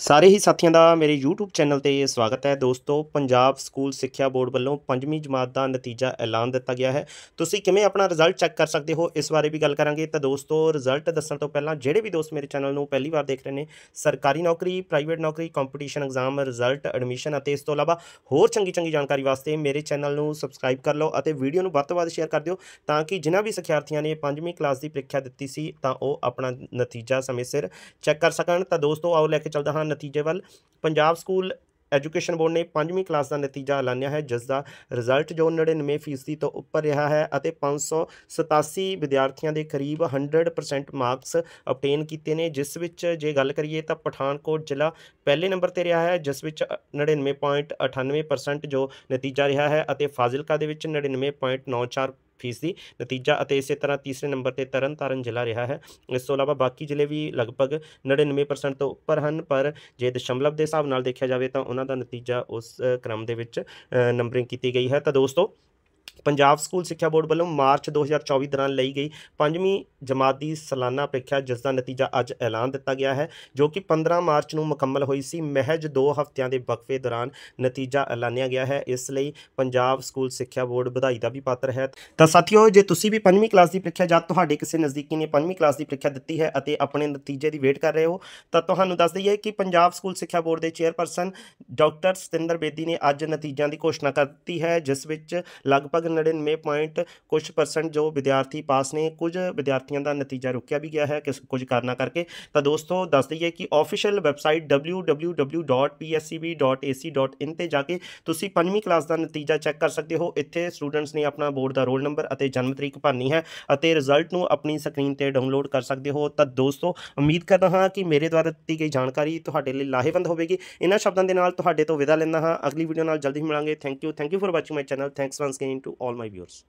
ਸਾਰੇ ਹੀ ਸਾਥੀਆਂ ਦਾ ਮੇਰੇ YouTube ਚੈਨਲ ਤੇ ਸਵਾਗਤ ਹੈ ਦੋਸਤੋ ਪੰਜਾਬ ਸਕੂਲ ਸਿੱਖਿਆ ਬੋਰਡ ਵੱਲੋਂ 5ਵੀਂ ਜਮਾਤ ਦਾ ਨਤੀਜਾ ਐਲਾਨ ਦਿੱਤਾ ਗਿਆ ਹੈ ਤੁਸੀਂ ਕਿਵੇਂ ਆਪਣਾ ਰਿਜ਼ਲਟ ਚੈੱਕ ਕਰ ਸਕਦੇ ਹੋ ਇਸ ਬਾਰੇ ਵੀ ਗੱਲ ਕਰਾਂਗੇ ਤਾਂ ਦੋਸਤੋ ਰਿਜ਼ਲਟ ਦੱਸਣ ਤੋਂ ਪਹਿਲਾਂ ਜਿਹੜੇ ਵੀ ਦੋਸਤ ਮੇਰੇ ਚੈਨਲ ਨੂੰ ਪਹਿਲੀ ਵਾਰ ਦੇਖ ਰਹੇ ਨੇ ਸਰਕਾਰੀ ਨੌਕਰੀ ਪ੍ਰਾਈਵੇਟ ਨੌਕਰੀ ਕੰਪੀਟੀਸ਼ਨ ਐਗਜ਼ਾਮ ਰਿਜ਼ਲਟ ਐਡਮਿਸ਼ਨ ਅਤੇ ਇਸ ਤੋਂ ਇਲਾਵਾ ਹੋਰ ਚੰਗੀ ਚੰਗੀ ਜਾਣਕਾਰੀ ਵਾਸਤੇ ਮੇਰੇ ਚੈਨਲ ਨੂੰ ਸਬਸਕ੍ਰਾਈਬ ਕਰ ਲਓ ਅਤੇ ਵੀਡੀਓ ਨੂੰ ਵੱਧ ਤੋਂ ਵੱਧ ਸ਼ੇਅਰ ਕਰ ਦਿਓ ਤਾਂ ਕਿ ਜਿਨ੍ਹਾਂ ਵੀ ਸਿੱਖਿਆਰਥੀਆਂ ਨੇ 5ਵੀਂ ਕਲਾਸ ਦੀ ਪ੍ਰੀਖਿਆ ਦਿੱਤੀ ਸੀ ਤਾਂ ਉਹ ਆਪਣਾ ਨਤੀਜਾ ਸਮੇਂ ਸਿਰ ਚੈੱਕ ਕਰ ਸਕਣ ਤਾਂ ਦੋਸਤੋ ਆਓ ਲੈ ਕੇ ਚੱਲਦਾ ਹਾਂ ਨਤੀਜੇ ਵੱਲ ਪੰਜਾਬ ਸਕੂਲ ਐਜੂਕੇਸ਼ਨ ਬੋਰਡ ਨੇ 5ਵੀਂ ਕਲਾਸ ਦਾ ਨਤੀਜਾ ਐਲਾਨਿਆ ਹੈ ਜਿਸ ਦਾ ਰਿਜ਼ਲਟ ਜੋ 99% ਤੋਂ ਉੱਪਰ ਰਿਹਾ ਹੈ ਅਤੇ 587 ਵਿਦਿਆਰਥੀਆਂ ਦੇ ਕਰੀਬ 100% ਮਾਰਕਸ ਅਬਟੇਨ ਕੀਤੇ ਨੇ ਜਿਸ ਵਿੱਚ ਜੇ ਗੱਲ ਕਰੀਏ ਤਾਂ ਪਠਾਨਕੋਟ ਜ਼ਿਲ੍ਹਾ ਪਹਿਲੇ ਨੰਬਰ ਤੇ ਰਿਹਾ ਹੈ ਜਿਸ ਵਿੱਚ 99.98% ਜੋ ਨਤੀਜਾ ਰਿਹਾ ਹੈ ਅਤੇ ਫਾਜ਼ਿਲਕਾ ਦੇ ਵਿੱਚ 99.94 ਫੀਸਦੀ ਨਤੀਜਾ ਅਤੇ ਇਸੇ ਤਰ੍ਹਾਂ ਤੀਸਰੇ ਨੰਬਰ ਤੇ ਤਰਨਤਾਰਨ ਜ਼ਿਲ੍ਹਾ ਰਿਹਾ ਹੈ ਇਸ ਤੋਂ ਇਲਾਵਾ ਬਾਕੀ ਜ਼ਿਲ੍ਹੇ ਵੀ ਲਗਭਗ 99% ਤੋਂ ਉੱਪਰ ਹਨ ਪਰ ਜੇ ਦਸ਼ਮਲਵ ਦੇ ਹਿਸਾਬ ਨਾਲ ਦੇਖਿਆ ਜਾਵੇ ਤਾਂ ਉਹਨਾਂ ਦਾ ਨਤੀਜਾ ਉਸ ਕ੍ਰਮ ਦੇ ਵਿੱਚ ਨੰਬਰਿੰਗ ਕੀਤੀ ਗਈ ਹੈ ਤਾਂ ਦੋਸਤੋ ਪੰਜਾਬ ਸਕੂਲ ਸਿੱਖਿਆ ਬੋਰਡ ਵੱਲੋਂ ਮਾਰਚ 2024 ਦੌਰਾਨ ਲਈ ਗਈ ਪੰਜਵੀਂ ਜਮਾਤ ਦੀ ਸਾਲਾਨਾ ਪ੍ਰੀਖਿਆ ਜਿਸ ਦਾ ਨਤੀਜਾ ਅੱਜ ਐਲਾਨ ਦਿੱਤਾ ਗਿਆ ਹੈ ਜੋ ਕਿ 15 ਮਾਰਚ ਨੂੰ ਮੁਕੰਮਲ ਹੋਈ ਸੀ ਮਹਿਜ 2 ਹਫ਼ਤਿਆਂ ਦੇ ਵਕਫੇ ਦੌਰਾਨ ਨਤੀਜਾ ਐਲਾਨਿਆ ਗਿਆ ਹੈ ਇਸ ਲਈ ਪੰਜਾਬ ਸਕੂਲ ਸਿੱਖਿਆ ਬੋਰਡ ਵਧਾਈ ਦਾ ਵੀ ਪਾਤਰ ਹੈ ਤਾਂ ਸਾਥੀਓ ਜੇ ਤੁਸੀਂ ਵੀ ਪੰਜਵੀਂ ਕਲਾਸ ਦੀ ਪ੍ਰੀਖਿਆ ਜਾਂ ਤੁਹਾਡੇ ਕਿਸੇ ਨਜ਼ਦੀਕੀ ਨੇ ਪੰਜਵੀਂ ਕਲਾਸ ਦੀ ਪ੍ਰੀਖਿਆ ਦਿੱਤੀ ਹੈ ਅਤੇ ਆਪਣੇ ਨਤੀਜੇ ਦੀ ਵੇਟ ਕਰ ਰਹੇ ਹੋ ਤਾਂ ਤੁਹਾਨੂੰ ਦੱਸ ਦਈਏ ਕਿ ਪੰਜਾਬ ਸਕੂਲ ਸਿੱਖਿਆ ਬੋਰਡ ਦੇ ਚੇਅਰਪਰਸਨ ਡਾਕਟਰ ਸਤਿੰਦਰ ਬੇਦੀ ਨੇ ਅੱਜ ਨਤੀਜਿਆਂ ਦੀ ਘੋਸ਼ਣਾ ਕਰ ਦਿੱਤੀ ਹੈ ਜਿਸ ਵਿੱਚ ਲਗਭਗ 99 ਪੁਆਇੰਟ ਕੁਝ ਪਰਸੈਂਟ ਜੋ ਵਿਦਿਆਰਥੀ ਪਾਸ ਨੇ ਕੁਝ ਵਿਦਿਆਰਥੀਆਂ ਦਾ ਨਤੀਜਾ ਰੁਕਿਆ ਵੀ ਗਿਆ ਹੈ ਕਿਸ ਕੁਝ ਕਾਰਨਾ ਕਰਕੇ ਤਾਂ ਦੋਸਤੋ ਦੱਸ ਦਈਏ ਕਿ ਆਫੀਸ਼ੀਅਲ ਵੈਬਸਾਈਟ www.pscb.ac.in ਤੇ ਜਾ ਕੇ ਤੁਸੀਂ ਪੰਜਵੀਂ ਕਲਾਸ ਦਾ ਨਤੀਜਾ ਚੈੱਕ ਕਰ ਸਕਦੇ ਹੋ ਇੱਥੇ ਸਟੂਡੈਂਟਸ ਨੇ ਆਪਣਾ ਬੋਰਡ ਦਾ ਰੋਲ ਨੰਬਰ ਅਤੇ ਜਨਮ ਤਰੀਕ ਭਰਨੀ ਹੈ ਅਤੇ ਰਿਜ਼ਲਟ ਨੂੰ ਆਪਣੀ ਸਕਰੀਨ ਤੇ ਡਾਊਨਲੋਡ ਕਰ ਸਕਦੇ ਹੋ ਤਾਂ ਦੋਸਤੋ ਉਮੀਦ ਕਰਦਾ ਹਾਂ ਕਿ ਮੇਰੇ ਦੁਆਰਾ ਦਿੱਤੀ ਗਈ ਜਾਣਕਾਰੀ ਤੁਹਾਡੇ ਲਈ ਲਾਹੇਵੰਦ ਹੋਵੇਗੀ ਇਹਨਾਂ ਸ਼ਬਦਾਂ ਦੇ ਨਾਲ ਤੁਹਾਡੇ ਤੋਂ ਵਿਦਾ ਲੈਂਦਾ ਹਾਂ ਅਗਲੀ ਵੀਡੀਓ ਨਾਲ ਜਲਦੀ ਮਿਲਾਂਗੇ thank you thank you for watching my channel thanks once again to all my viewers